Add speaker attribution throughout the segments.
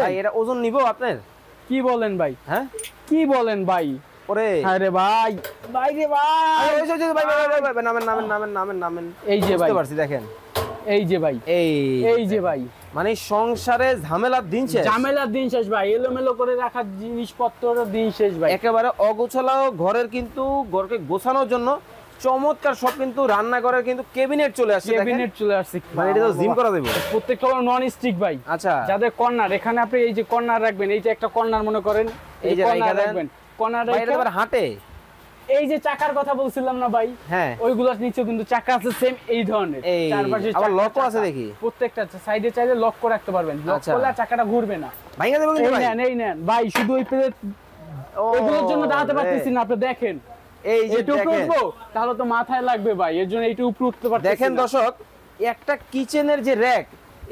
Speaker 1: ভাই এটা ওজন নিব আপনার কি বলেন ভাই হ্যাঁ কি বলেন ভাই ওরে আরে হ্যাঁ ভাই ভাই রে ভাই ওই যে ভাই ভাই ভাই নামেন নামেন নামেন নামেন নামেন এই যে ভাই বুঝতে দেখেন এই যে ভাই এই এই যে ভাই মানে সংসারে ঝামেলার দিন শেষ ঝামেলার দিন শেষ ভাই এলোমেলো করে রাখা জিনিসপত্রের দিন শেষ ভাই একেবারে অগোছালো ঘরের কিন্তু ঘরকে গোছানোর জন্য চমৎকার সব কিন্তু রান্না করার কিন্তু ক্যাবিনেট চলে আসছে ক্যাবিনেট চলে আসছে মানে এটা তো জিম করা দেব প্রত্যেকটা হলো নন স্টিক ভাই আচ্ছা যাদের কর্নার এখানে আপনি এই যে কর্নার রাখবেন এই যে একটা কর্নার মনে করেন এই যে রাখা রাখবেন কর্নার রাখা এবার হাঁটে এই যে চাকার কথা বলছিলাম না ভাই হ্যাঁ ওইগুলোর নিচে কিন্তু চাকা আছে সেম এই ধরনের চারপাশে আবার লক আছে দেখি প্রত্যেকটা সাইডে চাইলে লক করে রাখতে পারবেন লক আচ্ছা। করলে চাকাটা ঘুরবে না ভাই এই নেন এই নেন ভাই শুধু ওই প্লেট ওগুলোর জন্য দাঁড়াতে পারতেছি না আপনি দেখেন এই যে উঠবো তাহলে তো মাথায় লাগবে ভাই এর জন্য এইটুকু উপরে উঠতে পারতেছি দেখেন দর্শক একটা কিচেনের যে র‍্যাক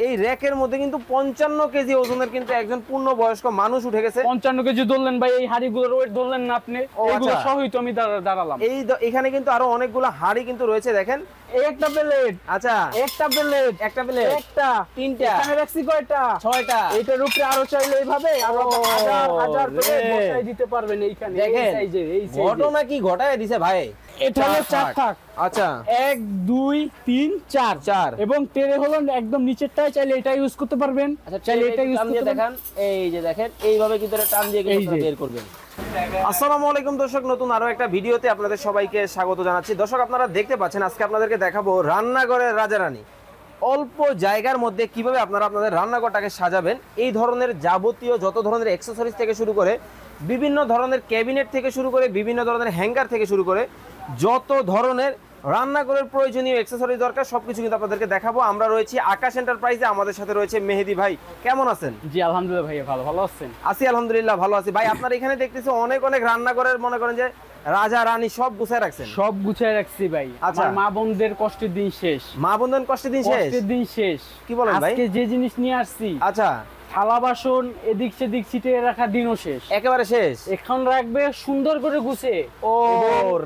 Speaker 1: এই র্যাকের মধ্যে কিন্তু পঞ্চান্ন কেজি ওজনের কিন্তু একজন পূর্ণ বয়স্ক মানুষ উঠে গেছে পঞ্চান্ন কেজি ধরলেন ভাই এই হাড়িগুলোর ওয়েট ধরলেন না আপনি আচ্ছা। সহই তো আমি দাঁড়ালাম এই এখানে কিন্তু আরো অনেকগুলো হাড়ি কিন্তু রয়েছে দেখেন একটা প্লেট আচ্ছা একটা প্লেট একটা প্লেট একটা তিনটা এখানে রাখছি কয়টা ছয়টা এটার উপরে আরো চাইলে এইভাবে আরো হাজার হাজার প্লেট বসাই দিতে পারবেন এইখানে এই এই ঘটনা কি ঘটায় দিছে ভাই আচ্ছা। এক দুই তিন চার চার এবং নিচেরটাই চাইলে আচ্ছা, দেখান এইভাবে নতুন আরো একটা ভিডিওতে আপনাদের সবাইকে স্বাগত জানাচ্ছি দর্শক আপনারা দেখতে পাচ্ছেন আজকে আপনাদেরকে দেখাবো রান্নাঘরের রাজারানী অল্প জায়গার মধ্যে কিভাবে আপনারা আপনাদের রান্নাঘরটাকে সাজাবেন এই ধরনের যাবতীয় যত ধরনের এক্সেসরিজ থেকে শুরু করে বিভিন্ন ধরনের ক্যাবিনেট থেকে শুরু করে বিভিন্ন ধরনের হ্যাঙ্গার থেকে শুরু করে যত ধরনের রান্নাঘরের প্রয়োজনীয় এক্সেসরি দরকার সবকিছু কিন্তু আপনাদেরকে দেখাবো আমরা রয়েছি আকাশ এন্টারপ্রাইজে আমাদের সাথে রয়েছে মেহেদি ভাই কেমন আছেন জি আলহামদুলিল্লাহ ভাই ভালো ভালো আছেন আসি আলহামদুলিল্লাহ ভালো আছি ভাই আপনার এখানে দেখতেছি অনেক অনেক রান্নাঘরের মনে করেন যে রাজা রানী সব গুছায় রাখছেন সব গুছায় রাখছি ভাই আচ্ছা মা বোনদের কষ্টের দিন শেষ মা বোনদের কষ্টের দিন শেষ কষ্টের দিন শেষ কি বলেন ভাই আজকে যে জিনিস নিয়ে আসছি আচ্ছা থালা বাসন এদিক সেদিক ছিটে রাখা দিনও শেষ একেবারে শেষ এখন রাখবে সুন্দর করে গুছে ও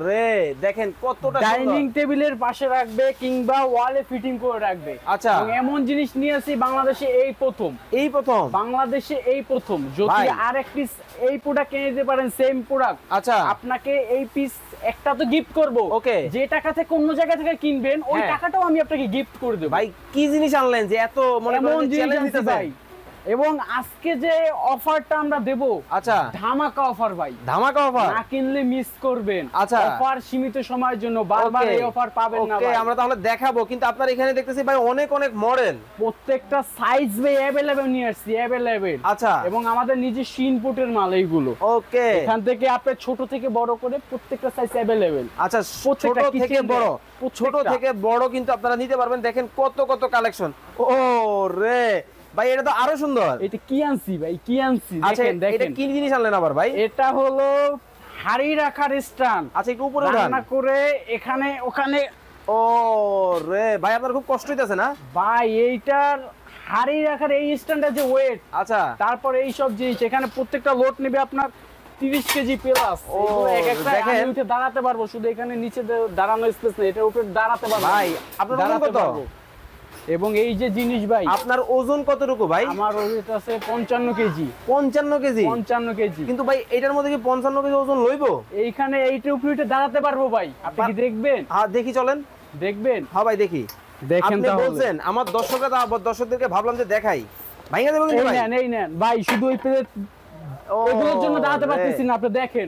Speaker 1: রে দেখেন কতটা ডাইনিং টেবিলের পাশে রাখবে কিংবা ওয়ালে ফিটিং করে রাখবে আচ্ছা এমন জিনিস নিয়ে আসি বাংলাদেশে এই প্রথম এই প্রথম বাংলাদেশে এই প্রথম যদি আর এক পিস এই প্রোডাক্ট কিনে দিতে পারেন সেম প্রোডাক্ট আচ্ছা আপনাকে এই পিস একটা তো গিফট করব ওকে যে টাকা থেকে অন্য জায়গা থেকে কিনবেন ওই হ্যাঁ। টাকাটাও আমি আপনাকে গিফট করে দেব ভাই কি জিনিস আনলেন যে এত মনে করেন চ্যালেঞ্জ দিতে ভাই এবং আজকে যে অফারটা আমরা দেব আচ্ছা ধামাকা অফার ভাই ধামাকা অফার না কিনলে মিস করবেন আচ্ছা অফার সীমিত সময়ের জন্য বারবার এই অফার পাবেন না ওকে আমরা তাহলে দেখাবো কিন্তু আপনার এখানে দেখতেছি ভাই অনেক অনেক মডেল প্রত্যেকটা সাইজ ভাই अवेलेबल নিয়ে আসছে अवेलेबल আচ্ছা এবং আমাদের নিজস্ব ইনপুটের মাল এইগুলো ওকে এখান থেকে আপনি ছোট থেকে বড় করে প্রত্যেকটা সাইজ अवेलेबल আচ্ছা ছোট থেকে বড় ছোট থেকে বড় কিন্তু আপনারা নিতে পারবেন দেখেন কত কত কালেকশন ও রে ভাই এটা তো আরো সুন্দর এটা কি আনছি ভাই কি আনছি দেখেন দেখেন এটা কি জিনিস আনলেন আবার ভাই এটা হলো হাড়ি রাখার স্ট্যান্ড আচ্ছা একটু উপরে উঠান করে এখানে ওখানে ও রে ভাই আপনার খুব কষ্ট হইতাছে না ভাই এইটার হাড়ি রাখার এই যে ওয়েট আচ্ছা তারপর এই সব জিনিস এখানে প্রত্যেকটা লোড নেবে আপনার তিরিশ কেজি প্লাস ও এক একটা আমি উঠে দাঁড়াতে পারবো শুধু এখানে নিচে দাঁড়ানো স্পেস নেই এটার উপরে দাঁড়াতে পারবো ভাই আপনার এবং এই যে জিনিস ভাই আপনার ওজন কতটুকু ভাই আমার ওজন আছে পঞ্চান্ন কেজি পঞ্চান্ন কেজি পঞ্চান্ন কেজি কিন্তু ভাই এটার মধ্যে কি পঞ্চান্ন কেজি ওজন লইবো এইখানে এই টুকরিটা দাঁড়াতে পারবো ভাই আপনি কি দেখবেন হ্যাঁ দেখি চলেন দেখবেন হ্যাঁ ভাই দেখি দেখেন তাহলে বলছেন আমার দর্শকরা তো আবার দর্শকদেরকে ভাবলাম যে দেখাই ভাই নেন এই নেন ভাই শুধু ওই প্লেট ওগুলোর জন্য দাঁড়াতে পারতেছি না আপনি দেখেন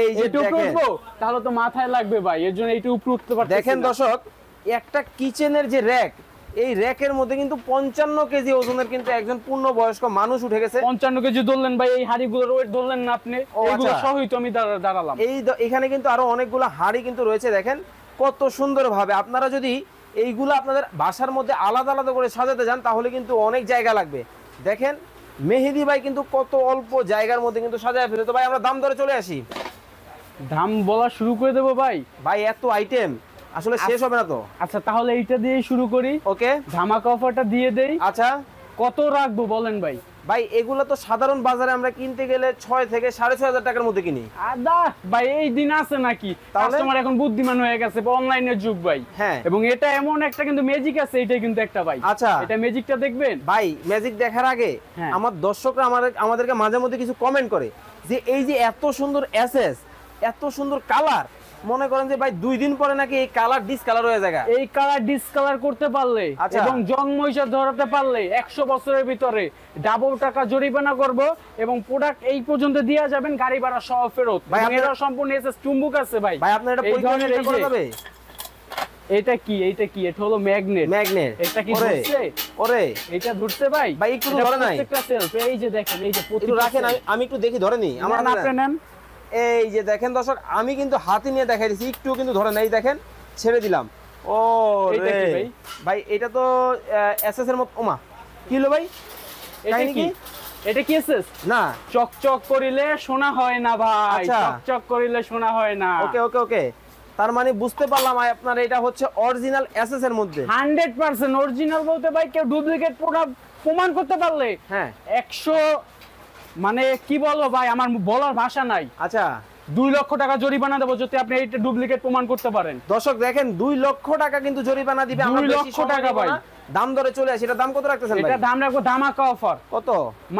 Speaker 1: এই যে উঠবো তাহলে তো মাথায় লাগবে ভাই এর জন্য এইটা উপরে উঠতে পারতেছি দেখেন দর্শক একটা কিচেনের যে র‍্যাক এই র্যাকের মধ্যে কিন্তু পঞ্চান্ন কেজি ওজনের কিন্তু একজন পূর্ণ বয়স্ক মানুষ উঠে গেছে পঞ্চান্ন কেজি ধরলেন ভাই এই হাড়িগুলোর ওয়েট ধরলেন না আপনি এইগুলো আচ্ছা। সহই তো আমি দাঁড়ালাম এই এখানে কিন্তু আরো অনেকগুলো হাড়ি কিন্তু রয়েছে দেখেন কত সুন্দরভাবে আপনারা যদি এইগুলো আপনাদের বাসার মধ্যে আলাদা আলাদা করে সাজাতে যান তাহলে কিন্তু অনেক জায়গা লাগবে দেখেন মেহেদি ভাই কিন্তু কত অল্প জায়গার মধ্যে কিন্তু সাজায় ফেলে তো ভাই আমরা দাম ধরে চলে আসি দাম বলা শুরু করে দেবো ভাই ভাই এত আইটেম আসলে শেষ আচ্ছা। হবে না তো আচ্ছা তাহলে এইটা দিয়ে শুরু করি ওকে ধামাকা অফারটা দিয়ে দেই আচ্ছা কত রাখবো বলেন ভাই ভাই এগুলো তো সাধারণ বাজারে আমরা কিনতে গেলে ছয় থেকে সাড়ে ছয় হাজার টাকার মধ্যে কিনি আদা ভাই এই দিন আছে নাকি কাস্টমার এখন বুদ্ধিমান হয়ে গেছে অনলাইনের যুগ ভাই হ্যাঁ এবং এটা এমন একটা কিন্তু ম্যাজিক আছে এটা কিন্তু একটা ভাই আচ্ছা এটা ম্যাজিকটা দেখবেন ভাই ম্যাজিক দেখার আগে হ্যাঁ। আমার দর্শকরা আমাদের আমাদেরকে মাঝে মধ্যে কিছু কমেন্ট করে যে এই যে এত সুন্দর এসএস এত সুন্দর কালার মনে করেন যে ভাই দুই দিন পরে নাকি এই কালার ডিসকালার হয়ে যায় এই কালার ডিসকালার করতে পারলে আচ্ছা। এবং জং মহিষা ধরাতে পারলে একশো বছরের ভিতরে ডাবল টাকা জরিমানা করব এবং প্রোডাক্ট এই পর্যন্ত দিয়া যাবেন গাড়ি ভাড়া সহ ফেরত ভাই এটা সম্পূর্ণ এসএস চুম্বুক আছে ভাই ভাই আপনার এটা পরীক্ষা করে যাবে এটা কি এটা কি এটা হলো ম্যাগনেট ম্যাগনেট এটা কি ধরছে ওরে এটা ধরছে ভাই ভাই একটু ধরে নাই এই যে দেখেন এই যে পুতুল রাখেন আমি একটু দেখি ধরে নি আমার নাম আপনার নাম এই যে দেখেন দর্শক আমি কিন্তু হাতি নিয়ে দেখাই দিচ্ছি একটু কিন্তু ধরে নেই দেখেন ছেড়ে দিলাম ও ভাই এটা তো এসএস এর মত ওমা কি হলো ভাই এটা কি এটা কি এসএস না চকচক করিলে শোনা হয় না ভাই আচ্ছা। চকচক করিলে শোনা হয় না ওকে ওকে ওকে তার মানে বুঝতে পারলাম আপনার এটা হচ্ছে অরিজিনাল এসএস এর মধ্যে 100% অরিজিনাল বলতে ভাই কেউ ডুপ্লিকেট প্রোডাক্ট প্রমাণ করতে পারলে হ্যাঁ 100 মানে কি বলবো ভাই আমার বলার ভাষা নাই আচ্ছা দুই লক্ষ টাকা জরিমানা দেবো যদি আপনি এইটা ডুপ্লিকেট প্রমাণ করতে পারেন দর্শক দেখেন দুই লক্ষ টাকা কিন্তু জরিমানা দিবে দুই লক্ষ টাকা ভাই দাম ধরে চলে আসে এটা দাম কত রাখতেছেন এটা দাম রাখবো ধামাকা অফার কত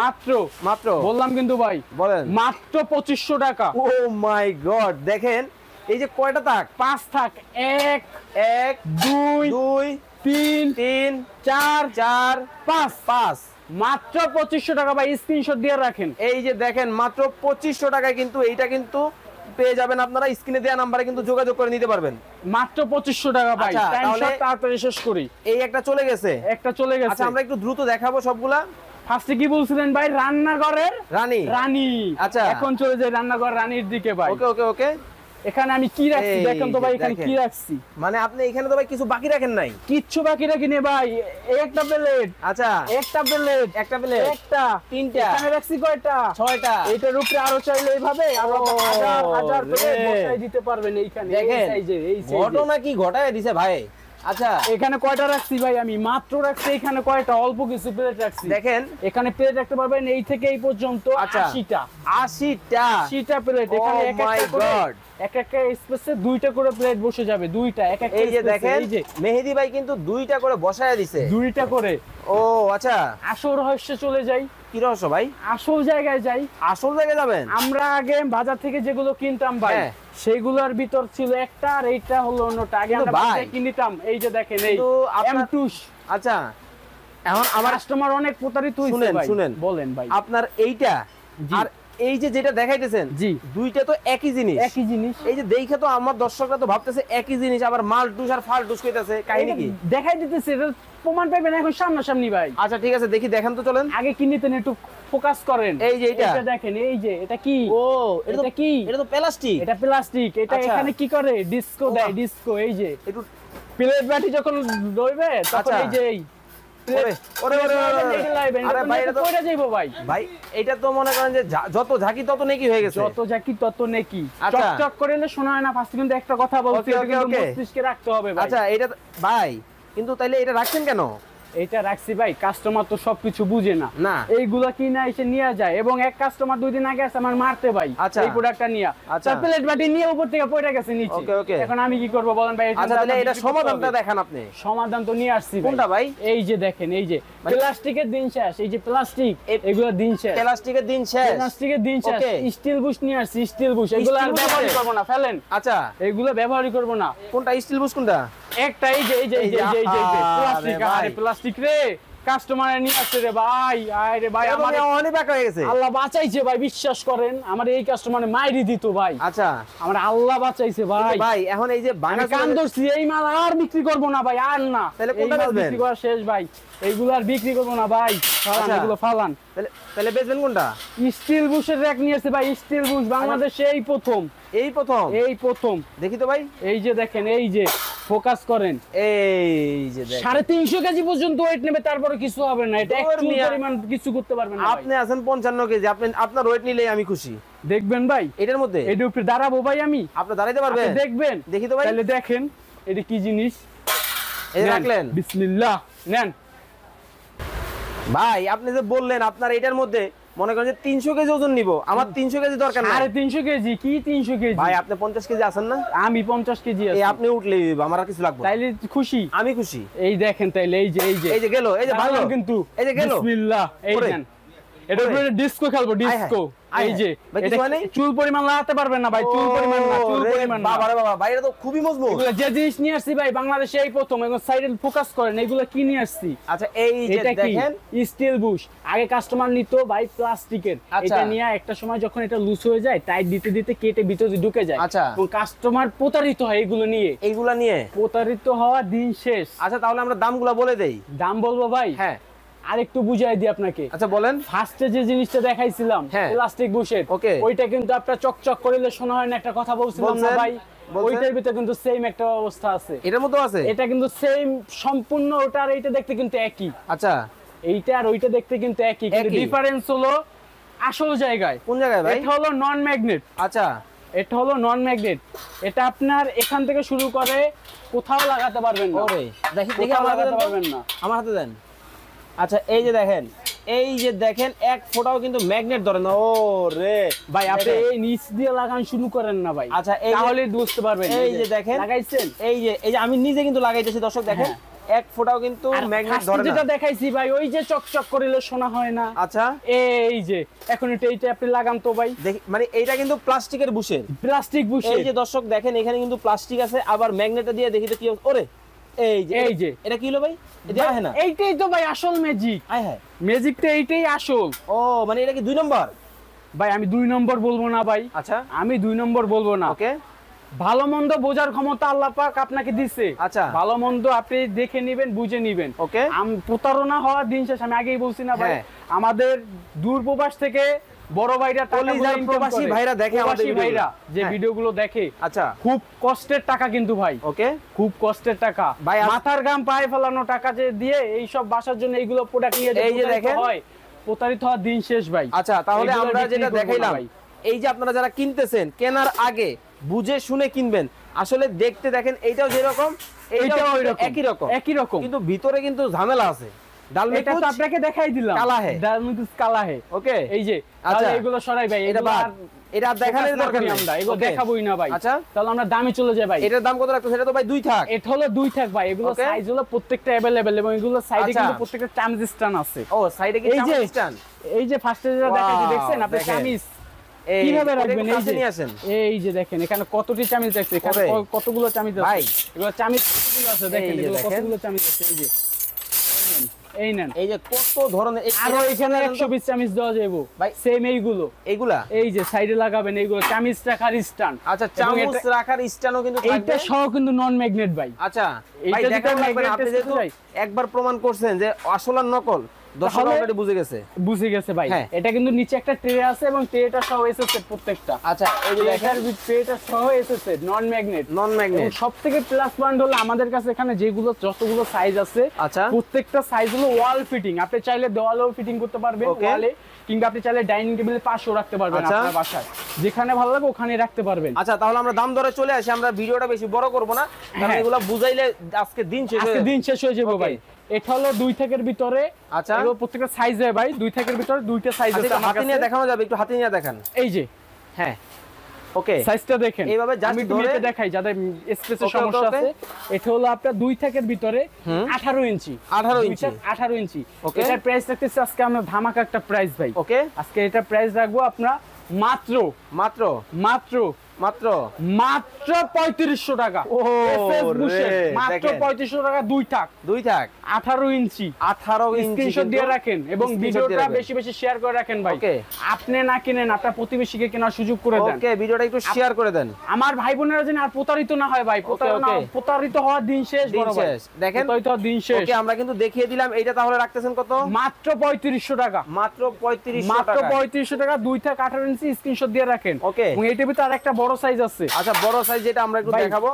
Speaker 1: মাত্র মাত্র বললাম কিন্তু ভাই বলেন মাত্র পঁচিশশো টাকা ও মাই গড দেখেন এই যে কয়টা থাক পাঁচ থাক এক এক দুই দুই তিন তিন চার চার পাঁচ পাঁচ মাত্র পঁচিশশো টাকা বা স্ক্রিনশ দিয়ে রাখেন এই যে দেখেন মাত্র পঁচিশশো টাকায় কিন্তু এইটা কিন্তু পেয়ে যাবেন আপনারা স্ক্রিনে দেওয়া নাম্বারে কিন্তু যোগাযোগ করে নিতে পারবেন মাত্র পঁচিশশো টাকা আচ্ছা, তাড়াতাড়ি শেষ করি এই একটা চলে গেছে একটা চলে গেছে আচ্ছা, আমরা একটু দ্রুত দেখাবো সবগুলা কি বলছিলেন ভাই রান্নাঘরের রানী রানী আচ্ছা এখন চলে যাই রান্নাঘর রানীর দিকে ভাই ওকে ওকে ওকে এখানে আমি কি রাখছি দেখেন তো ভাই এখানে কি রাখছি মানে আপনি এখানে তো ভাই কিছু বাকি রাখেন নাই কিচ্ছু বাকি রাখি ভাই একটা প্লেট আচ্ছা একটা প্লেট একটা প্লেট একটা তিনটা এখানে রাখছি কয়টা ছয়টা এটার উপরে আরো চাইলে এইভাবে আরো হাজার হাজার প্লেট বসাই দিতে পারবেন এইখানে দেখেন এই যে এই ঘটনা কি ঘটায় দিছে ভাই আচ্ছা এখানে কয়টা রাখছি ভাই আমি মাত্র রাখছি এখানে কয়টা অল্প কিছু প্লেট রাখছি দেখেন এখানে প্লেট রাখতে পারবেন এই থেকে এই পর্যন্ত আচ্ছা। আশিটা আশিটা আশিটা প্লেট এখানে oh এক একটা এক একটা দুইটা করে প্লেট বসে যাবে দুইটা এই যে মেহেদি ভাই কিন্তু দুইটা করে বসায় দুইটা করে ও আচ্ছা আসল চলে কি রহস্য ভাই আসল জায়গায় যাই আসল আমরা আগে বাজার থেকে যেগুলো কিনতাম ভাই হ্যাঁ। সেগুলোর ভিতর ছিল একটা আর এইটা হলো অন্যটা আগে আমরা কিনতাম এই যে দেখেন আচ্ছা এখন আমার কাস্টমার অনেক প্রতারিত ভাই শুনেন শুনেন বলেন ভাই আপনার এইটা আর এই যে যেটা দেখাইতেছেন জি দুইটা তো একই জিনিস একই জিনিস এই যে দেখে তো আমার দর্শকরা তো ভাবতেছে একই জিনিস আবার মাল মালটুস আর ফাল ফালটুস কইতাছে কাহিনী কি দেখাই দিতেছে প্রমাণ পাইবেন এখন সামনাসামনি ভাই আচ্ছা ঠিক আছে দেখি দেখেন তো চলেন আগে কি নিতেন একটু ফোকাস করেন এই যে এটা এটা দেখেন এই যে এটা কি ও এটা কি এটা তো প্লাস্টিক এটা প্লাস্টিক এটা আচ্ছা। এখানে কি করে ডিস্কো দেয় ডিস্কো এই যে একটু প্লেট বাটি যখন রইবে তখন আচ্ছা। এই যে যত তত হয়ে গেছে তত নেকি আচ্ছা। করে শোনা হয় না কিন্তু একটা কথা রাখতে হবে আচ্ছা এটা ভাই কিন্তু তাইলে এটা রাখছেন কেন এটা রাখছি ভাই কাস্টমার তো সবকিছু বুঝে না না এইগুলা কি না এসে নিয়ে যায় এবং এক কাস্টমার দুই দিন আগে আছে আমার মারতে ভাই আচ্ছা এই প্রোডাক্টটা নিয়ে আচ্ছা প্লেট বাটি নিয়ে উপর থেকে পড়ে গেছে নিচে ওকে ওকে এখন আমি কি করব বলেন ভাই আচ্ছা তাহলে এটা সমাধানটা দেখান আপনি সমাধান তো নিয়ে আসছি কোনটা ভাই এই যে দেখেন এই যে মানে প্লাস্টিকের দিন শেষ এই যে প্লাস্টিক এগুলা দিন শেষ প্লাস্টিকের দিন শেষ প্লাস্টিকের দিন শেষ স্টিল বুশ নিয়ে আসছি স্টিল বুশ এগুলা আর ব্যবহার করব না ফেলেন আচ্ছা এগুলা ব্যবহারই করব না কোনটা স্টিল বুশ কোনটা একটা এই যে এই যে এই যে এই যে প্লাস্টিক আর প্লাস্টিক প্লাস্টিক রে কাস্টমার নিয়ে আসছে রে ভাই আরে ভাই আমার অনেক বেকা হয়ে গেছে আল্লাহ বাঁচাইছে ভাই বিশ্বাস করেন আমার এই কাস্টমার মাইরি দিত ভাই আচ্ছা আমার আল্লাহ বাঁচাইছে ভাই ভাই এখন এই যে বাংলা কান ধরছি এই মাল আর বিক্রি করবো না ভাই আর না তাহলে কোনটা বিক্রি করা শেষ ভাই এইগুলো আর বিক্রি করবো না ভাই ফালান আচ্ছা। তাহলে বেচবেন কোনটা স্টিল বুশের র্যাক নিয়েছে ভাই স্টিল বুশ আচ্ছা। বাংলাদেশে এই প্রথম এই প্রথম এই প্রথম দেখি তো ভাই এই যে দেখেন এই যে ফোকাস করেন এই যে সাড়ে তিনশো কেজি পর্যন্ত ওয়েট নেবে তারপরে কিছু হবে না এটা পরিমাণ কিছু করতে পারবেন আপনি আছেন পঞ্চান্ন কেজি আপনি আপনার ওয়েট নিলেই আমি খুশি দেখবেন ভাই এটার মধ্যে এটা উপরে দাঁড়াবো ভাই আমি আপনি দাঁড়াইতে পারবেন দেখবেন দেখি তো ভাই তাহলে দেখেন এটা কি জিনিস এই রাখলেন বিসমিল্লাহ নেন ভাই আপনি যে বললেন আপনার এটার মধ্যে মনে করেন যে তিনশো কেজি ওজন নিবো আমার তিনশো কেজি দরকার আরে তিনশো কেজি কি তিনশো কেজি ভাই আপনি পঞ্চাশ কেজি আছেন না আমি পঞ্চাশ কেজি আপনি উঠলে আমার কিছু লাগবে তাইলে খুশি আমি খুশি এই দেখেন তাইলে এই যে এই যে এই যে গেলো এই যে ভালো কিন্তু এই যে গেল এই এটা ডিস্কো খেলবো ডিস্কো এই যে চুল পরিমাণ লাগাতে পারবেন না ভাই চুল পরিমাণ না চুল পরিমাণ বাবা বাবা ভাই তো খুবই মজবুত যে জিনিস নিয়ে আসছি ভাই বাংলাদেশে এই প্রথম এখন সাইডে ফোকাস করেন এগুলো কি নিয়ে আসছি আচ্ছা এই যে দেখেন স্টিল বুশ আগে কাস্টমার নিত ভাই প্লাস্টিকের আচ্ছা। এটা নিয়ে একটা সময় যখন এটা লুজ হয়ে যায় তাই দিতে দিতে কেটে ভিতরে ঢুকে যায় আচ্ছা তো কাস্টমার প্রতারিত হয় এগুলো নিয়ে এগুলা নিয়ে প্রতারিত হওয়া দিন শেষ আচ্ছা তাহলে আমরা দামগুলো বলে দেই দাম বলবো ভাই হ্যাঁ আরেকটু বুঝাই দিই আপনাকে আচ্ছা বলেন ফার্স্টে যে জিনিসটা দেখাইছিলাম প্লাস্টিক হ্যাঁ। বুশেট ওকে ওইটা কিন্তু আপনার চকচক করিলে শোনা হয় না একটা কথা বলছিলাম না ভাই ওইটার ভিতরে কিন্তু সেম একটা অবস্থা আছে এটার মতো আছে এটা কিন্তু সেম সম্পূর্ণ ওটা আর এইটা দেখতে কিন্তু একই আচ্ছা এইটা আর ওইটা দেখতে কিন্তু একই কিন্তু ডিফারেন্স হলো আসল জায়গায় কোন জায়গায় ভাই এটা হলো নন ম্যাগনেট আচ্ছা এটা হলো নন ম্যাগনেট এটা আপনার এখান থেকে শুরু করে কোথাও লাগাতে পারবেন না ওরে দেখি দেখি লাগাতে পারবেন না আমার হাতে দেন আচ্ছা এই যে দেখেন এই যে দেখেন এক ফোটাও কিন্তু ম্যাগনেট ধরে না ও রে ভাই আপনি এই নিচ দিয়ে লাগান শুরু করেন না ভাই আচ্ছা তাহলে বুঝতে পারবেন এই যে দেখেন লাগাইছেন এই যে এই যে আমি নিজে কিন্তু লাগাইতেছি দর্শক হ্যাঁ। দেখেন এক ফোটাও কিন্তু ম্যাগনেট ধরে না যেটা দেখাইছি ভাই ওই যে চকচক করিলে শোনা হয় না আচ্ছা এই যে এখন এটা এইটা আপনি লাগান তো ভাই মানে এইটা কিন্তু প্লাস্টিকের বুশের প্লাস্টিক বুশের এই যে দর্শক দেখেন এখানে কিন্তু প্লাস্টিক আছে আবার ম্যাগনেটটা দিয়ে দেখি তো কি ওরে এই যে এই যে এটা কি হলো ভাই এটা আহে না এইটাই তো ভাই আসল ম্যাজিক আয় হ্যাঁ এইটাই আসল ও মানে এটা কি দুই নম্বর ভাই আমি দুই নম্বর বলবো না ভাই আচ্ছা আমি দুই নম্বর বলবো না ওকে ভালো মন্দ বোঝার ক্ষমতা আল্লাহ পাক আপনাকে দিচ্ছে আচ্ছা ভালো মন্দ আপনি দেখে নিবেন বুঝে নিবেন ওকে প্রতারণা হওয়ার দিন শেষ আমি আগেই বলছি না ভাই হ্যাঁ। আমাদের দূর প্রবাস থেকে বড় ভাইরা প্রবাসী ভাইরা দেখে আমাদের ভাইরা যে ভিডিওগুলো হ্যাঁ। দেখে আচ্ছা খুব কষ্টের টাকা কিন্তু ভাই ওকে খুব কষ্টের টাকা ভাই মাথার গাম ফেলানো টাকা যে দিয়ে এই সব বাসার জন্য এইগুলো প্রোডাক্ট নিয়ে এই যে দেখেন হয় প্রতারিত হওয়ার দিন শেষ ভাই আচ্ছা তাহলে আমরা যেটা দেখাইলাম এই যে আপনারা যারা কিনতেছেন কেনার আগে বুঝে শুনে কিনবেন আসলে দেখতে দেখেন এইটাও যেরকম এইটাও একই রকম একই রকম কিন্তু ভিতরে কিন্তু ঝামেলা আছে এটা তো আপনাকে দেখাই দিলাম কালা হে ডালমিকুস কালা হে ওকে এই যে আচ্ছা এগুলো সরাই ভাই এটা বাদ এটা দেখানোর দরকার নেই আমরা এগুলো দেখাবোই না ভাই আচ্ছা তাহলে আমরা দামে চলে যাই ভাই এটার দাম কত রাখছো সেটা তো ভাই দুই থাক এটা হলো দুই থাক ভাই এগুলো সাইজ হলো প্রত্যেকটা अवेलेबल এবং এগুলো সাইডে আচ্ছা। কিন্তু প্রত্যেকটা টামজ স্টান আছে ও সাইডে কি টামজ স্টান এই যে ফার্স্টে যেটা দেখাচ্ছি দেখছেন আপনি কামিজ কিভাবে রাখবেন এই যে আসেন এই যে দেখেন এখানে কতটি চামিচ আছে এখানে কতগুলো চামিচ আছে ভাই এগুলো চামিচ কতগুলো আছে দেখেন এগুলো কতগুলো চামিচ আছে এই যে এই নেন এই যে কত ধরনের আরো এখানে 120 দেওয়া ভাই সেম এইগুলো এইগুলা এই যে সাইডে লাগাবেন এইগুলো চামিজ রাখার স্ট্যান্ড আচ্ছা চামিজ রাখার স্ট্যান্ডও কিন্তু এইটা সহ কিন্তু নন ম্যাগনেট ভাই আচ্ছা ভাই আপনি যেহেতু একবার প্রমাণ করছেন যে আসল আর নকল হ্যাঁ। আচ্ছা, আমাদের কাছে এখানে যেগুলো যতগুলো সাইজ আছে আচ্ছা প্রত্যেকটা সাইজ হলো ওয়াল ফিটিং আপনি চাইলে দেওয়ালেও ফিটিং করতে পারবেন কিংবা আপনি চাইলে ডাইনিং টেবিলের পাশেও রাখতে পারবেন আচ্ছা। বাসায় যেখানে ভালো লাগে ওখানে রাখতে পারবেন আচ্ছা তাহলে আমরা দাম ধরে চলে আসি আমরা ভিডিওটা বেশি বড় করবো না হ্যাঁ। এগুলো বুঝাইলে আজকে দিন শেষ হয়ে দিন শেষ হয়ে যাবে ভাই এটা হলো দুই থেকের ভিতরে আচ্ছা এগুলো প্রত্যেকটা সাইজ হয় ভাই দুই থেকের ভিতরে দুইটা সাইজ আচ্ছা, আছে হাতে নিয়ে দেখানো যাবে একটু হাতে নিয়ে দেখান এই যে হ্যাঁ ওকে সাইজটা দেখেন এইভাবে ধরে দেখাই যাদের সমস্যা আছে এটা হলো আপনার দুই থেকের ভিতরে 18 ইঞ্চি 18 ইঞ্চি 18 ইঞ্চি এটার প্রাইস রাখতেছি আজকে আমরা ধামাকা একটা প্রাইস ভাই ওকে আজকে এটা প্রাইস রাখবো আপনারা মাত্র মাত্র মাত্র মাত্র মাত্র পঁয়ত্রিশশো টাকা মাত্র পঁয়ত্রিশশো টাকা দুই থাক দুই থাক আঠারো ইঞ্চি আঠারো স্ক্রিনশট দিয়ে রাখেন এবং ভিডিওটা বেশি বেশি শেয়ার করে রাখেন ভাই আপনি না কিনেন আপনার প্রতিবেশীকে কেনার সুযোগ করে দেন ওকে ভিডিওটা একটু শেয়ার করে দেন আমার ভাই বোনেরা যেন আর প্রতারিত না হয় ভাই প্রতারিত হওয়ার দিন শেষ দিন শেষ দেখেন প্রতারিত দিন শেষ ওকে আমরা কিন্তু দেখিয়ে দিলাম এইটা তাহলে রাখতেছেন কত মাত্র পঁয়ত্রিশশো টাকা মাত্র পঁয়ত্রিশ মাত্র পঁয়ত্রিশশো টাকা দুই থাক আঠারো ইঞ্চি স্ক্রিনশট দিয়ে রাখেন ওকে এবং এই টিভিতে আর একটা বড় বড় সাইজ আছে আচ্ছা বড় সাইজ যেটা আমরা একটু দেখাবো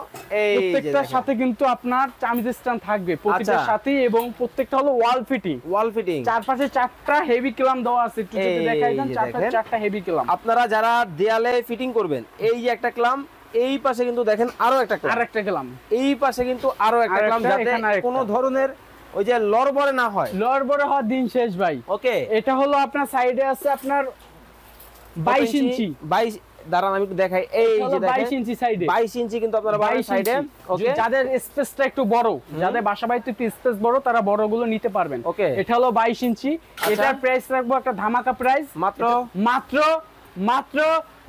Speaker 1: এই প্রত্যেকটার সাথে কিন্তু আপনার চামিজ স্ট্যান্ড থাকবে আচ্ছা। প্রত্যেকটার সাথে এবং প্রত্যেকটা হলো ওয়াল ফিটিং ওয়াল ফিটিং চারপাশে চারটা হেভি ক্লাম দেওয়া আছে একটু যদি দেখাই দেন চারপাশে চারটা হেভি ক্লাম আপনারা যারা দেয়ালে ফিটিং করবেন এই যে একটা ক্লাম এই পাশে কিন্তু দেখেন আরো একটা ক্লাম আরেকটা ক্লাম এই পাশে কিন্তু আরো একটা ক্লাম যাতে কোনো ধরনের ওই যে লড়বড়ে না হয় লড়বড়ে হওয়ার দিন শেষ ভাই ওকে এটা হলো আপনার সাইডে আছে আপনার 22 ইঞ্চি 22 দাঁড়ান আমি দেখাই এই যে 22 ইঞ্চি সাইডে 22 ইঞ্চি কিন্তু আপনারা বড় সাইডে ওকে যাদের স্পেসটা একটু বড় যাদের বাসা বাড়িতে একটু স্পেস বড় তারা বড় গুলো নিতে পারবেন ওকে এটা হলো 22 ইঞ্চি আচ্ছা। এটার প্রাইস রাখবো একটা ধামাকা প্রাইস মাত্র মাত্র মাত্র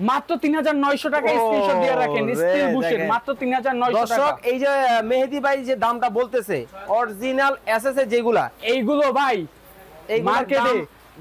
Speaker 1: মাত্র 3900 টাকা স্ক্রিনশট দিয়ে রাখেন স্টিল বুশের মাত্র 3900 টাকা দর্শক এই যে মেহেদি ভাই যে দামটা বলতেছে অরিজিনাল এসএসএ যেগুলা এইগুলো ভাই এই মার্কেটে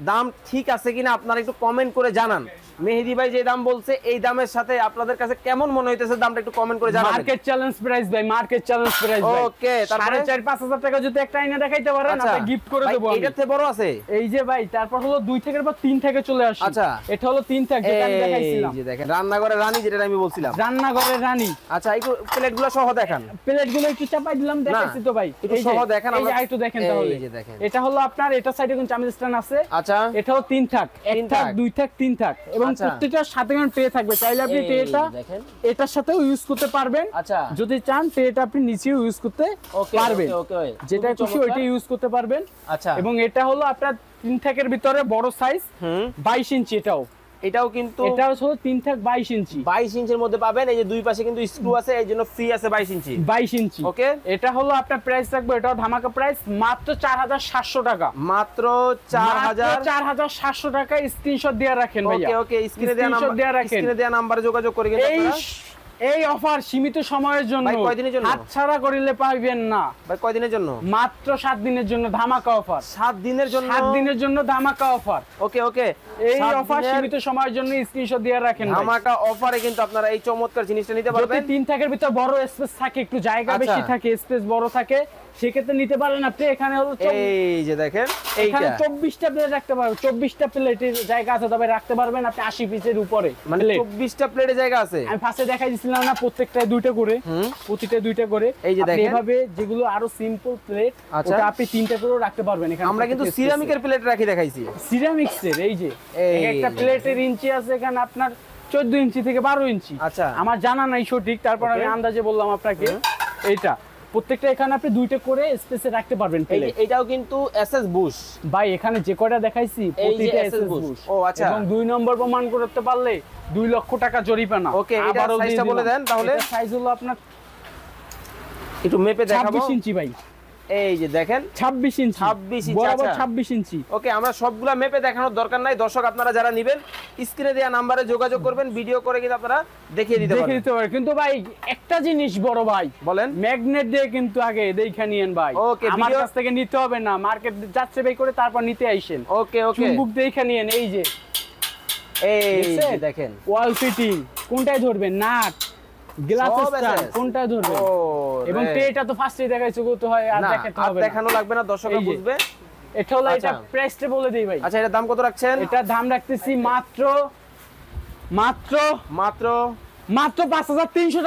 Speaker 1: দাম ঠিক আছে কিনা আপনারা একটু কমেন্ট করে জানান মেহেদি ভাই যে দাম বলছে এই দামের সাথে আপনাদের কাছে কেমন মনে হইতেছে দামটা একটু কমেন্ট করে জানাবেন মার্কেট চ্যালেঞ্জ প্রাইস ভাই মার্কেট চ্যালেঞ্জ প্রাইস ভাই ওকে তারপরে 4 5000 টাকা যদি একটা আইনা দেখাইতে পারেন আচ্ছা। আপনি গিফট করে দেব আমি এটাতে বড় আছে এই যে ভাই তারপর হলো 2 থেকে পর 3 থেকে চলে আসে আচ্ছা এটা হলো 3 থেকে যেটা আমি দেখাইছিলাম এই যে দেখেন রান্নাঘরের রানী যেটা আমি বলছিলাম রান্নাঘরের রানী আচ্ছা এই প্লেটগুলো সহ দেখান প্লেটগুলো একটু চাপাই দিলাম দেখাইছি তো ভাই একটু সহ দেখেন এই যে একটু দেখেন তাহলে এই যে দেখেন এটা হলো আপনার এটা সাইডে কোন চামিজ স্ট্যান্ড আছে আচ্ছা এটাও 3 থাক 1 থাক 2 থাক 3 থাক এবং প্রত্যেকটা আচ্ছা। সাথে কিন্তু ট্রে থাকবে চাইলে আপনি ট্রেটা এটার সাথেও ইউজ করতে পারবেন আচ্ছা। যদি চান ট্রেটা আপনি নিচেও ইউজ করতে পারবেন যেটা খুশি ওইটা ইউজ করতে পারবেন আচ্ছা এবং এটা হলো আপনার তিন থাকের ভিতরে বড় সাইজ বাইশ ইঞ্চি এটাও এটাও কিন্তু এটাও শুধু তিন থাক বাইশ ইঞ্চি বাইশ ইঞ্চির মধ্যে পাবেন এই যে দুই পাশে কিন্তু স্ক্রু আছে এই জন্য ফ্রি আছে বাইশ ইঞ্চি বাইশ ইঞ্চি ওকে এটা হলো আপনার প্রাইস থাকবে এটাও ধামাকা প্রাইস মাত্র চার হাজার সাতশো টাকা মাত্র চার হাজার চার হাজার সাতশো টাকা স্ক্রিনশট দেওয়া রাখেন ওকে ওকে স্ক্রিনে দেওয়া নাম্বার স্ক্রিনে দেওয়া নাম্বার যোগাযোগ করে এই এই অফার সীমিত সময়ের জন্য কয়দিনের জন্য হাতছাড়া করিলে পাইবেন না ভাই কয়দিনের জন্য মাত্র সাত দিনের জন্য ধামাকা অফার সাত দিনের জন্য সাত দিনের জন্য ধামাকা অফার ওকে ওকে এই অফার সীমিত সময়ের জন্য স্ক্রিনশট দিয়ে রাখেন ধামাকা অফারে কিন্তু আপনারা এই চমৎকার জিনিসটা নিতে পারবেন যদি তিন থাকের ভিতর বড় স্পেস থাকে একটু জায়গা আচ্ছা। বেশি থাকে স্পেস বড় থাকে সেক্ষেত্রে নিতে পারেন আপনি এখানে হলো এই যে দেখেন এইখানে চব্বিশটা প্লেট রাখতে পারবেন চব্বিশটা প্লেটের জায়গা আছে তবে রাখতে পারবেন আপনি আশি পিসের উপরে মানে চব্বিশটা প্লেটের জায়গা আছে আমি ফার্স্টে দেখাই দিছিলাম না প্রত্যেকটা দুইটা করে প্রতিটা দুইটা করে এই যে দেখেন এভাবে যেগুলো আরো সিম্পল প্লেট আচ্ছা আপনি তিনটা করেও রাখতে পারবেন এখানে আমরা কিন্তু সিরামিকের প্লেট রাখি দেখাইছি সিরামিক্সের এই যে একটা প্লেটের ইঞ্চি আছে এখানে আপনার চোদ্দ ইঞ্চি থেকে বারো ইঞ্চি আচ্ছা আমার জানা নাই সঠিক তারপর আমি আন্দাজে বললাম আপনাকে এইটা প্রত্যেকটা এখানে আপনি দুইটা করে স্পেসে রাখতে পারবেন পেলে এটাও কিন্তু এসএস বুশ ভাই এখানে যে কয়টা দেখাইছি প্রতিটা এসএস বুশ ও আচ্ছা এবং দুই নম্বর প্রমাণ করতে পারলে 2 লক্ষ টাকা জরিমানা ওকে এটা সাইজটা বলে দেন তাহলে সাইজ হলো আপনার একটু মেপে দেখাবো 26 ইঞ্চি ভাই এই যে দেখেন ইঞ্চি বরাবর আচ্ছা। ইঞ্চি ওকে আমরা সবগুলা মেপে দেখানোর দরকার নাই দর্শক আপনারা যারা স্ক্রিনে যোগাযোগ করবেন ভিডিও করে কিন্তু আপনারা দেখিয়ে দিতে দেখিয়ে দিতে কিন্তু ভাই একটা জিনিস বড় ভাই বলেন ম্যাগনেট দিয়ে কিন্তু আগে দেখে নিয়েন ভাই ওকে আমার কাছ থেকে নিতে হবে না মার্কেট যাচ্ছে ভাই করে তারপর নিতে আইছেন ওকে ওকে বুক দেখে নিয়েন এই যে এই দেখেন ওয়াল ফিটিং কোনটাই ধরবেন নাট পাঁচ হাজার তিনশো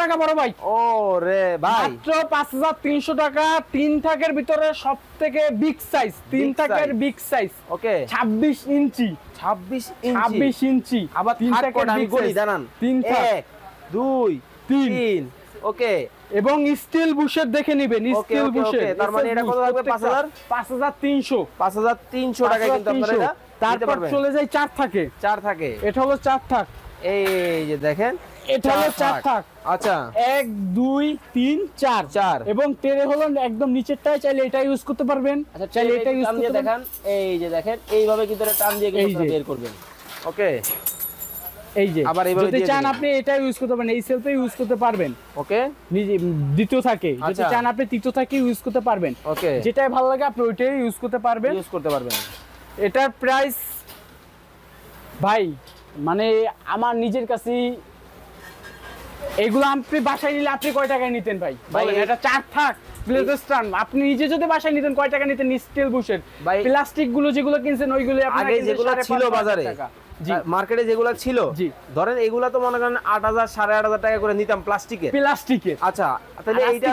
Speaker 1: টাকা তিন থাকের ভিতরে সব থেকে বিগ সাইজ তিন থাকের বিগ সাইজ ওকে ছাব্বিশ ইঞ্চি ছাব্বিশ ছাব্বিশ ইঞ্চি আবার তিন থাকের জানান তিন থাক দুই ওকে এবং স্টিল বুশের দেখে নেবেন স্টিল বুশের তার মানে এটা কত লাগবে 5000 5300 5300 টাকা কিন্তু আপনারা এটা তারপর চলে যায় চার থাকে চার থাকে এটা হলো চার থাক এই যে দেখেন এটা হলো চার থাক আচ্ছা এক দুই তিন চার চার এবং টেরে হলো একদম নিচেরটাই চাইলে এটা ইউজ করতে পারবেন আচ্ছা চাইলে এটা ইউজ করতে দেখেন এই যে দেখেন এইভাবে কি এটা টান দিয়ে কিন্তু বের করবেন ওকে এই যে আবার এবারে যদি চান আপনি এটা ইউজ করতে পারেন এই সেলফে ইউজ করতে পারবেন ওকে নিজে দ্বিতীয় থাকে যদি আচ্ছা। চান আপনি তৃতীয় থাকে ইউজ করতে পারবেন ওকে যেটাই ভালো লাগে আপনি ওইটাই ইউজ করতে পারবেন ইউজ করতে পারবেন এটার প্রাইস ভাই মানে আমার নিজের কাছে এগুলো আপনি বাসায় নিলে আপনি কয় টাকায় নিতেন ভাই ভাই এটা চার থাক আপনি নিজে যদি বাসায় নিতেন কয় টাকা নিতেন প্লাস্টিক গুলো যেগুলো কিনছেন ওইগুলো আপনি যেগুলো বাজারে মার্কেটে যেগুলো ছিল ধরেন এগুলা তো মনে করেন আট হাজার সাড়ে আট হাজার টাকা করে নিতাম প্লাস্টিকের প্লাস্টিকের আচ্ছা তাহলে এইটা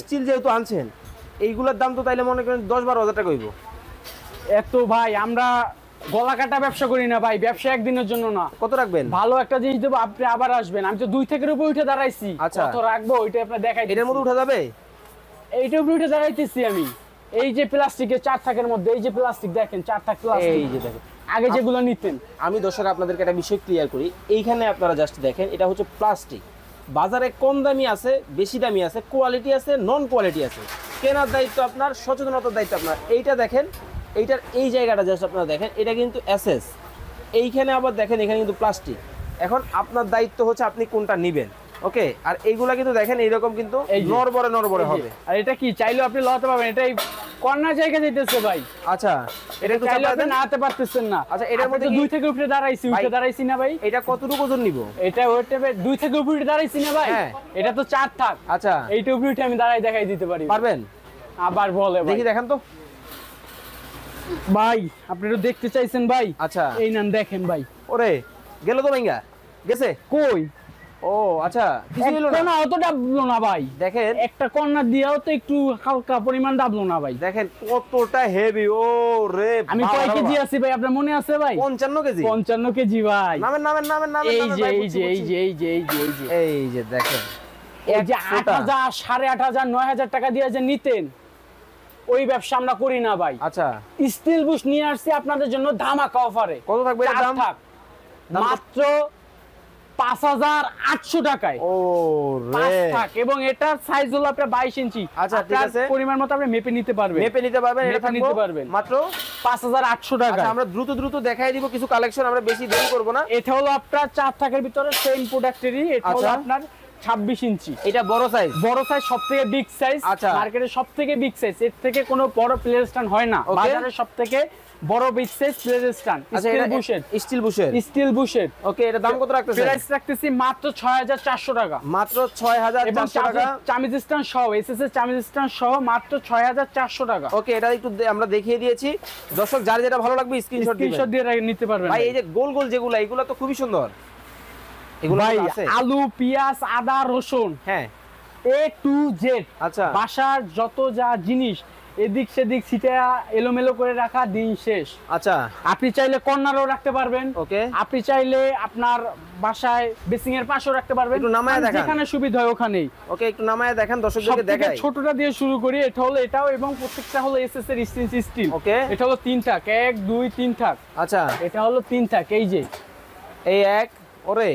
Speaker 1: স্টিল যেহেতু আনছেন এইগুলার দাম তো তাইলে মনে করেন দশ বারো হাজার টাকা হইব এত ভাই আমরা গলা কাটা ব্যবসা করি না ভাই ব্যবসা একদিনের জন্য না কত রাখবেন ভালো একটা জিনিস দেবো আপনি আবার আসবেন আমি তো দুই থেকে উপরে উঠে দাঁড়াইছি আচ্ছা কত রাখবো ওইটা আপনার দেখাই এটার মধ্যে উঠে যাবে এইটার উপরে উঠে দাঁড়াইতেছি আমি এই যে প্লাস্টিকের চার থাকের মধ্যে এই যে প্লাস্টিক দেখেন চার থাক প্লাস্টিক এই যে দেখেন আগে যেগুলো নিতেন আমি দর্শক আপনাদেরকে একটা বিষয় ক্লিয়ার করি এইখানে আপনারা জাস্ট দেখেন এটা হচ্ছে প্লাস্টিক বাজারে কম দামি আছে বেশি দামি আছে কোয়ালিটি আছে নন কোয়ালিটি আছে কেনার দায়িত্ব আপনার সচেতনতার দায়িত্ব আপনার এইটা দেখেন এইটার এই জায়গাটা জাস্ট আপনারা দেখেন এটা কিন্তু অ্যাসেস এইখানে আবার দেখেন এখানে কিন্তু প্লাস্টিক এখন আপনার দায়িত্ব হচ্ছে আপনি কোনটা নেবেন ওকে আর এইগুলা কিন্তু দেখেন এইরকম কিন্তু নরবরে নরবরে হবে আর এটা কি চাইলেও আপনি লড়াতে পারবেন কর্নার জায়গা দিতেছে ভাই আচ্ছা এটা তো আপনি পারতেছেন না আচ্ছা এটার মধ্যে দুই থেকে উপরে দাঁড়াইছি দাঁড়াইছি না ভাই এটা কতটুকু ওজন নিব এটা দুই থেকে উপরে দাঁড়াইছি না ভাই হ্যাঁ। এটা তো চার থাক আচ্ছা এইটা উপরে উঠে আমি দাঁড়াই দেখাই দিতে পারি পারবেন আবার বলে দেখি দেখেন তো ভাই আপনি তো দেখতে চাইছেন ভাই আচ্ছা এই নাম দেখেন ভাই ওরে গেল তো ভাইঙ্গা গেছে কই ও আচ্ছা না অত ডাবলো না ভাই দেখেন একটা কর্নার তো একটু হালকা পরিমাণ ডাবলো না ভাই দেখেন কতটা হেভি ও রে আমি কয় কেজি আছি ভাই আপনার মনে আছে ভাই 55 কেজি 55 কেজি ভাই এই যে এই যে এই যে এই যে এই যে এই যে দেখেন এই যে 8000 8500 9000 টাকা দিয়ে যে নিতেন ওই ব্যবসা আমরা করি না ভাই আচ্ছা স্টিল বুশ নিয়ে আসছি আপনাদের জন্য ধামাকা অফারে কত থাকবে দাম মাত্র পাঁচ ইঞ্চি আচ্ছা, এটা আচ্ছা, বেশি করবো না আপনার চার ভিতরে আচ্ছা। ইঞ্চি এটা বড় সাইজ বড় সাইজ থেকে বিগ সাইজ আচ্ছা মার্কেটে থেকে বিগ সাইজ এর থেকে কোনো বড় প্লেয়ার স্ট্যান্ড হয় না বাজারে থেকে বড় বিগ সাইজ স্টিল বুশেট স্টিল বুশেট স্টিল ওকে এটা দাম কত রাখতেছেন প্রাইস রাখতেছি মাত্র 6400 টাকা মাত্র 6400 টাকা সহ এসএস সহ মাত্র 6400 টাকা ওকে এটা একটু আমরা দেখিয়ে দিয়েছি দর্শক যার যেটা ভালো লাগবে স্ক্রিনশট স্ক্রিনশট দিয়ে নিতে পারবেন ভাই এই যে গোল গোল যেগুলো এগুলো তো খুবই সুন্দর এগুলো আছে আলু পেঁয়াজ আদা রসুন হ্যাঁ এ টু জেড আচ্ছা বাসার যত যা জিনিস এদিক সেদিক সিটা এলোমেলো করে রাখা দিন শেষ আচ্ছা আপনি চাইলে কর্নারও রাখতে পারবেন ওকে আপনি চাইলে আপনার বাসায় বেসিং এর পাশেও রাখতে পারবেন একটু নামায় দেখান যেখানে সুবিধা হয় ওখানেই ওকে একটু নামায় দেখান দর্শকদেরকে দেখাই ছোটটা দিয়ে শুরু করি এটা হলো এটাও এবং প্রত্যেকটা হলো এসএস এর স্টিল স্টিল ওকে এটা হলো তিন থাক এক দুই তিন থাক আচ্ছা এটা হলো তিন থাক এই যে এই এক ওরে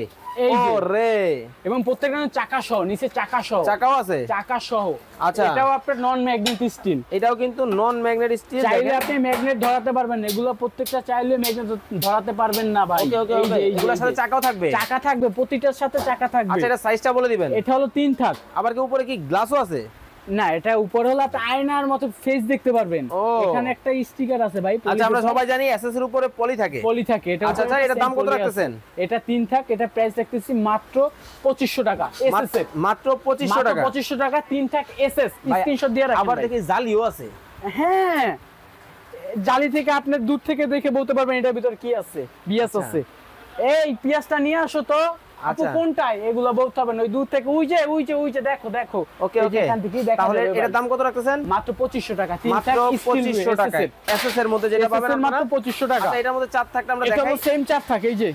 Speaker 1: এবং প্রত্যেকটা চাকা সহ নিচে চাকা সহ চাকাও আছে চাকা সহ আচ্ছা এটাও আপনার নন ম্যাগনেটিক স্টিল এটাও কিন্তু নন ম্যাগনেট স্টিল চাইলে আপনি ম্যাগনেট ধরাতে পারবেন এগুলো প্রত্যেকটা চাইলে ম্যাগনেট ধরাতে পারবেন না ভাই ওকে ওকে এগুলোর সাথে চাকাও থাকবে চাকা থাকবে প্রতিটার সাথে চাকা থাকবে আচ্ছা এটা সাইজটা বলে দিবেন এটা হলো তিন থাক আবার কি উপরে কি গ্লাসও আছে না এটা উপর হলো আপনি আয়নার মতো ফেস দেখতে পারবেন এখানে একটা স্টিকার আছে ভাই আচ্ছা আমরা সবাই জানি এসএস এর উপরে পলি থাকে পলি থাকে এটা আচ্ছা আচ্ছা এটা দাম কত রাখতেছেন এটা তিন থাক এটা প্রাইস মাত্র 2500 টাকা এসএস মাত্র 2500 টাকা 2500 টাকা তিন থাক এসএস দিয়ে আবার দেখি জালিও আছে হ্যাঁ জালি থেকে আপনি দূর থেকে দেখে বলতে পারবেন এটার ভিতর কি আছে আচ্ছা। আছে এই পিয়াসটা নিয়ে আসো তো আপু আচ্ছা। কোনটাই এগুলো বলতে হবে না ওই দূর থেকে উইজে উইজে উইজে দেখো দেখো ওকে ওকে তাহলে দাম কত রাখতেছেন মাত্র 2500 টাকা মাত্র 2500 টাকা এসএস এর মধ্যে যেটা পাবেন মাত্র 2500 টাকা আচ্ছা এটার মধ্যে চার আমরা দেখাই এটা সেম চার থাকে এই যে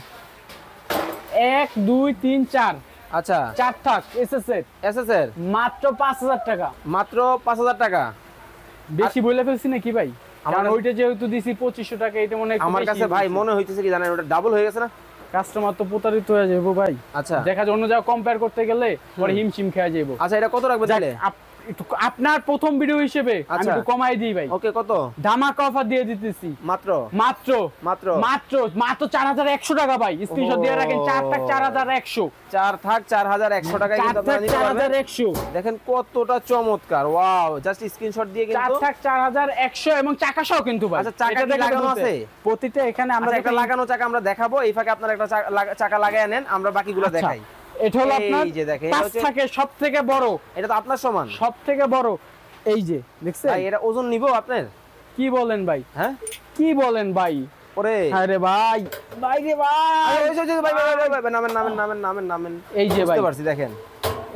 Speaker 1: 1 2 3 4 আচ্ছা চার থাক এসএস এর এসএস এর মাত্র 5000 টাকা মাত্র 5000 টাকা বেশি বলে ফেলছি নাকি ভাই আমার ওইটা যেহেতু দিছি 2500 টাকা এটা মনে আমার কাছে ভাই মনে হইতেছে কি জানেন ওটা ডাবল হয়ে গেছে না কাস্টমার তো প্রতারিত হয়ে যাবো ভাই আচ্ছা দেখা যায় অন্য জায়গায় কম্পেয়ার করতে গেলে পরে হিমশিম খেয়ে যাবো আচ্ছা এটা কত রাখবে তাহলে আপনার প্রথম ভিডিও হিসেবে আমি আচ্ছা। একটু কমাই দিই ভাই ওকে কত ধামাক অফার দিয়ে দিতেছি মাত্র মাত্র মাত্র মাত্র মাত্র 4100 টাকা ভাই স্ক্রিনশট দিয়ে রাখেন 4 থাক 4100 4 থাক 4100 টাকা কিন্তু আপনারা নিতে পারবেন 4100 দেখেন কতটা চমৎকার ওয়াও জাস্ট স্ক্রিনশট দিয়ে কিন্তু 4 থাক 4100 এবং চাকা সহ কিন্তু ভাই আচ্ছা চাকা লাগানো আছে প্রতিটা এখানে আমরা আচ্ছা, একটা লাগানো চাকা আমরা দেখাবো এই ফাঁকে আপনারা একটা চাকা লাগায় নেন আমরা বাকিগুলো আচ্ছা। দেখাই এটা হলো আপনার এই যে দেখেন এটা হচ্ছে সবথেকে বড় এটা তো আপনার সমান সবথেকে বড় এই যে দেখছেন ভাই এটা ওজন নিব আপনার কি বলেন ভাই হ্যাঁ কি বলেন ভাই ওরে আরে হ্যাঁ ভাই ভাই রে ভাই ওই যে ভাই ভাই ভাই ভাই নামেন নামেন নামেন নামেন নামেন এই যে ভাই বুঝতে দেখেন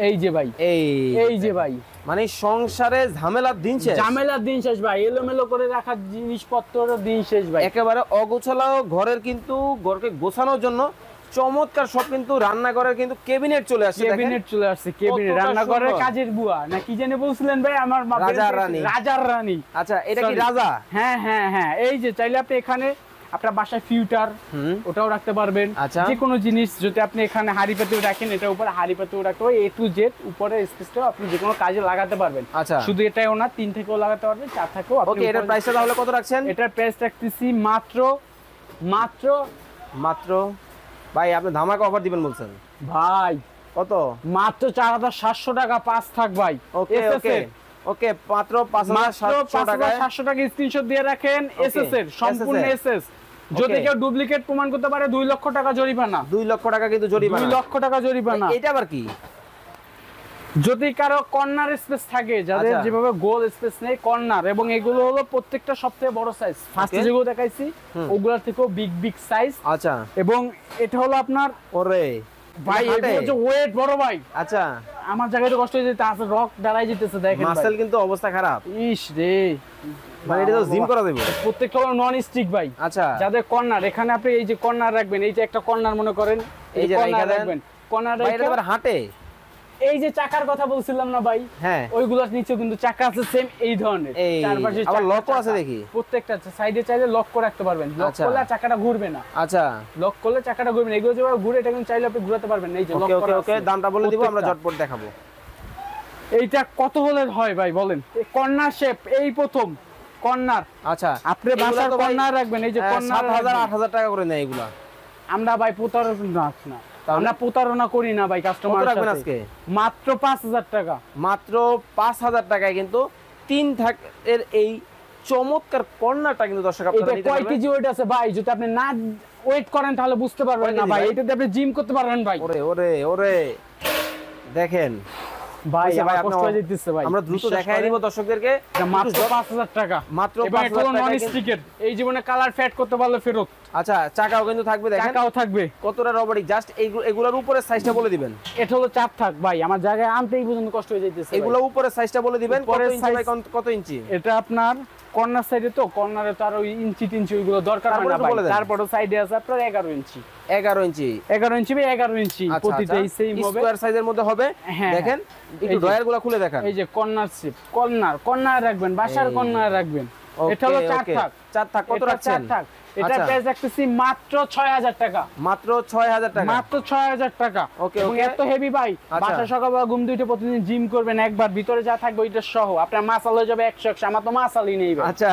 Speaker 1: এই যে ভাই এই এই যে ভাই মানে সংসারে ঝামেলার দিন শেষ ঝামেলার দিন শেষ ভাই এলোমেলো করে রাখা জিনিসপত্র দিন শেষ ভাই একেবারে অগোছালো ঘরের কিন্তু ঘরকে গোছানোর জন্য চমৎকার সব কিন্তু করার কিন্তু ক্যাবিনেট চলে আসছে ক্যাবিনেট চলে আসছে ক্যাবিনেট রান্নাঘরের কাজের বুয়া না কি জেনে বলছিলেন ভাই আমার রাজার রানী রাজার রানী আচ্ছা এটা কি রাজা হ্যাঁ হ্যাঁ হ্যাঁ এই যে চাইলে আপনি এখানে আপনার বাসায় ফিউটার ওটাও রাখতে পারবেন আচ্ছা। যে কোনো জিনিস যদি আপনি এখানে হাড়ি পাতিও রাখেন এটার উপরে হাড়ি পাতিও রাখতে পারবেন এ টু জেড উপরে স্পেসটা আপনি যে কোনো কাজে লাগাতে পারবেন আচ্ছা শুধু এটাই ওনা তিন থেকেও লাগাতে পারবেন চার থেকেও ওকে এটার প্রাইসটা তাহলে কত রাখছেন এটার প্রাইস রাখতেছি মাত্র মাত্র মাত্র ভাই আপনি ধামাকে অফার দিবেন বলছেন ভাই কত মাত্র চার হাজার সাতশো টাকা পাঁচ থাক ভাই ওকে ওকে ওকে মাত্র পাঁচ হাজার সাতশো টাকা স্ক্রিনশট দিয়ে রাখেন এসএস এর সম্পূর্ণ এসএস যদি কেউ ডুপ্লিকেট প্রমাণ করতে পারে দুই লক্ষ টাকা জরিমানা দুই লক্ষ টাকা কিন্তু জরিমানা দুই লক্ষ টাকা জরিমানা এটা আবার কি যদি কারো কর্নার স্পেস থাকে যাদের আচ্ছা। যেভাবে গোল স্পেস নেই কর্নার এবং এগুলো হলো প্রত্যেকটা সবথেকে বড় সাইজ ফার্স্ট যেগুলো দেখাইছি ওগুলা থেকেও বিগ বিগ সাইজ আচ্ছা এবং এটা হলো আপনার ওরে ভাই এটা হচ্ছে ওয়েট বড় ভাই আচ্ছা আমার জায়গায় তো কষ্ট হয়ে যেতে আছে রক দাঁড়াই যেতেছে দেখেন মাসেল কিন্তু অবস্থা খারাপ ইস রে ভাই মানে এটা তো জিম করা দেব প্রত্যেকটা হলো নন স্টিক ভাই আচ্ছা যাদের কর্নার এখানে আপনি এই যে কর্নার রাখবেন এই যে একটা কর্নার মনে করেন এই যে রাখবেন কর্নার রাখবেন হাঁটে এই যে চাকার কথা বলছিলাম না ভাই হ্যাঁ ওইগুলোর নিচে কিন্তু চাকা আছে সেম এই ধরনের চারপাশে আবার লক আছে দেখি প্রত্যেকটা সাইডে চাইলে লক করে রাখতে পারবেন লক আচ্ছা। করলে চাকাটা ঘুরবে না আচ্ছা লক করলে চাকাটা ঘুরবে না এগুলো যেভাবে ঘুরে এটা কিন্তু চাইলে আপনি ঘোরাতে পারবেন এই যে লক ওকে ওকে দামটা বলে দিব আমরা ঝটপট দেখাবো এইটা কত হলে হয় ভাই বলেন কর্নার শেপ এই প্রথম কর্নার আচ্ছা আপনি বাসার কর্নার রাখবেন এই যে কর্নার 7000 8000 টাকা করে নেয় এগুলা আমরা ভাই প্রতারক না না প্রতারণা করি না ভাই কাস্টমার আজকে মাত্র পাঁচ হাজার টাকা মাত্র পাঁচ হাজার টাকায় কিন্তু তিন থাকের এই চমৎকার কর্নারটা কিন্তু দর্শক আপনারা কয় কেজি ওয়েট আছে ভাই যদি আপনি না ওয়েট করেন তাহলে বুঝতে পারবেন না ভাই এটাতে আপনি জিম করতে পারবেন ভাই ওরে ওরে ওরে দেখেন ভাই ভাই কষ্ট হয়ে আচ্ছা, বলে দিবেন এটা হলো চাপ থাক ভাই আমার জায়গায় আনতেই পর্যন্ত কষ্ট হয়ে যাইতেছে এগুলো উপরে সাইজটা বলে দিবেন কত কত ইঞ্চি এটা আপনার কর্নার সাইডে তো কর্নারে তো আর ওই ইঞ্চি টিঞ্চি ওইগুলো দরকার সাইডে আপনার 11 ইঞ্চি ইঞ্চি ইঞ্চি ইঞ্চি সেম আচ্ছা, আচ্ছা। সাইজের মধ্যে হবে হ্যাঁ, হ্যাঁ। দেখেন একটু খুলে এই যে কর্নার কর্নার কর্নার রাখবেন বাসার কর্নার রাখবেন এটা হলো চার থাক চার থাক কত রাখছেন চার থাক এটা প্রাইস আচ্ছা। মাত্র 6000 টাকা মাত্র 6000 টাকা মাত্র 6000 টাকা ওকে এত হেভি ভাই বাসা ঘুম দুইটা প্রতিদিন জিম করবেন একবার ভিতরে যা থাকবে ওইটা সহ আপনার মাসাল হয়ে যাবে 100 100 আমার তো মাসালই নেই ভাই আচ্ছা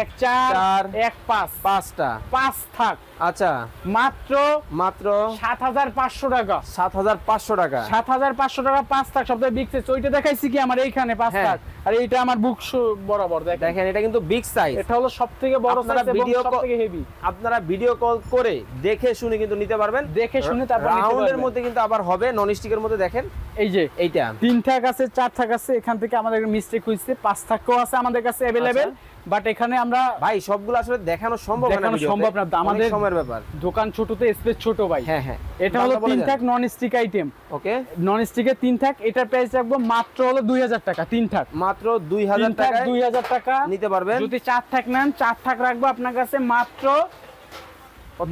Speaker 1: এক চার এক পাঁচ পাঁচটা পাঁচ থাক আচ্ছা মাত্র মাত্র সাত হাজার পাঁচশো টাকা সাত হাজার পাঁচশো টাকা সাত হাজার পাঁচশো টাকা পাঁচ থাক বিগ সাইজ ওইটা দেখাইছি কি আমার এইখানে পাঁচ হ্যাঁ। থাক আর এইটা আমার বুক বরাবর দেখেন এটা কিন্তু বিগ সাইজ এটা হলো সব থেকে বড় সাইজ ভিডিও থেকে হেভি আপনারা ভিডিও কল করে দেখে শুনে কিন্তু নিতে পারবেন দেখে শুনে তারপর রাউন্ডের মধ্যে কিন্তু আবার হবে নন স্টিকের মধ্যে দেখেন এই যে এইটা তিন থাক আছে চার থাক আছে এখান থেকে আমাদের মিস্টেক হয়েছে পাঁচ থাকও আছে আমাদের কাছে অ্যাভেলেবেল বাট এখানে আমরা ভাই সবগুলো আসলে দেখানো সম্ভব দেখানো সম্ভব না আমাদের সময়ের ব্যাপার দোকান স্পেস ছোট ভাই হ্যাঁ হ্যাঁ এটা হলো তিন থাক নন স্টিক আইটেম ওকে নন তিন থাক এটার প্রাইস রাখবো মাত্র হলো টাকা তিন থাক মাত্র টাকা টাকা নিতে পারবেন যদি চার থাক নেন চার থাক রাখবো আপনার কাছে মাত্র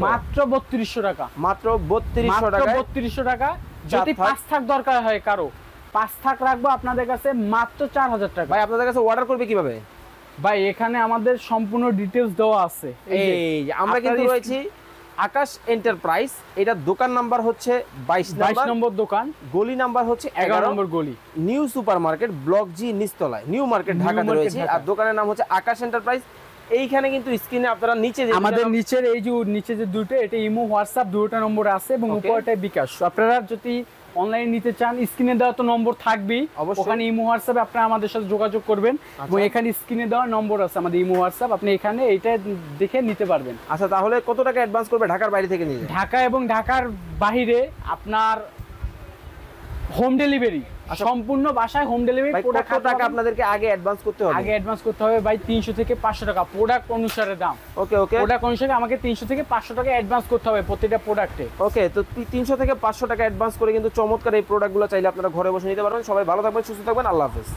Speaker 1: মাত্র বত্রিশশো টাকা মাত্র বত্রিশশো টাকা টাকা যদি পাঁচ থাক দরকার হয় কারো পাঁচ থাক রাখবো আপনাদের কাছে মাত্র চার হাজার টাকা ভাই আপনাদের কাছে অর্ডার করবে কিভাবে ভাই এখানে আমাদের সম্পূর্ণ ডিটেলস দেওয়া আছে এই আমরা কিন্তু রয়েছি আকাশ এন্টারপ্রাইজ এটা দোকান নাম্বার হচ্ছে বাইশ বাইশ নম্বর দোকান গলি নাম্বার হচ্ছে এগারো নম্বর গলি new super market block G নিস্তলায় নিউ মার্কেট ঢাকাতে রয়েছে আর দোকানের নাম হচ্ছে আকাশ এন্টারপ্রাইজ এইখানে কিন্তু স্ক্রিনে আপনারা নিচে আমাদের নিচের এই যে নিচে যে দুটো এটা ইমো হোয়াটসঅ্যাপ দুটো নম্বর আছে এবং উপরটায় বিকাশ আপনারা যদি অনলাইনে নিতে চান স্ক্রিনে দেওয়া তো নম্বর থাকবেই ওখানে ইমো হোয়াটসঅ্যাপে আপনারা আমাদের সাথে যোগাযোগ করবেন আচ্ছা। এবং এখানে স্ক্রিনে দেওয়া নম্বর আছে আমাদের ইমো হোয়াটসঅ্যাপ আপনি এখানে এটা দেখে নিতে পারবেন আচ্ছা তাহলে কত টাকা অ্যাডভান্স করবে ঢাকার বাইরে থেকে নিয়ে ঢাকা এবং ঢাকার বাইরে আপনার হোম ডেলিভারি আচ্ছা, সম্পূর্ণ বাসায় হোম ডেলিভারি প্রোডাক্ট টাকা আপনাদেরকে আগে অ্যাডভান্স করতে হবে আগে অ্যাডভান্স করতে হবে ভাই 300 থেকে 500 টাকা প্রোডাক্ট অনুসারে দাম ওকে ওকে প্রোডাক্ট অনুসারে আমাকে 300 থেকে 500 টাকা অ্যাডভান্স করতে হবে প্রতিটা প্রোডাক্টে ওকে তো 300 থেকে 500 টাকা অ্যাডভান্স করে কিন্তু চমৎকার এই প্রোডাক্টগুলো চাইলে আপনারা ঘরে বসে নিতে পারবেন সবাই ভালো থাকবেন সুস্থ থাকবেন আল্লাহ হাফেজ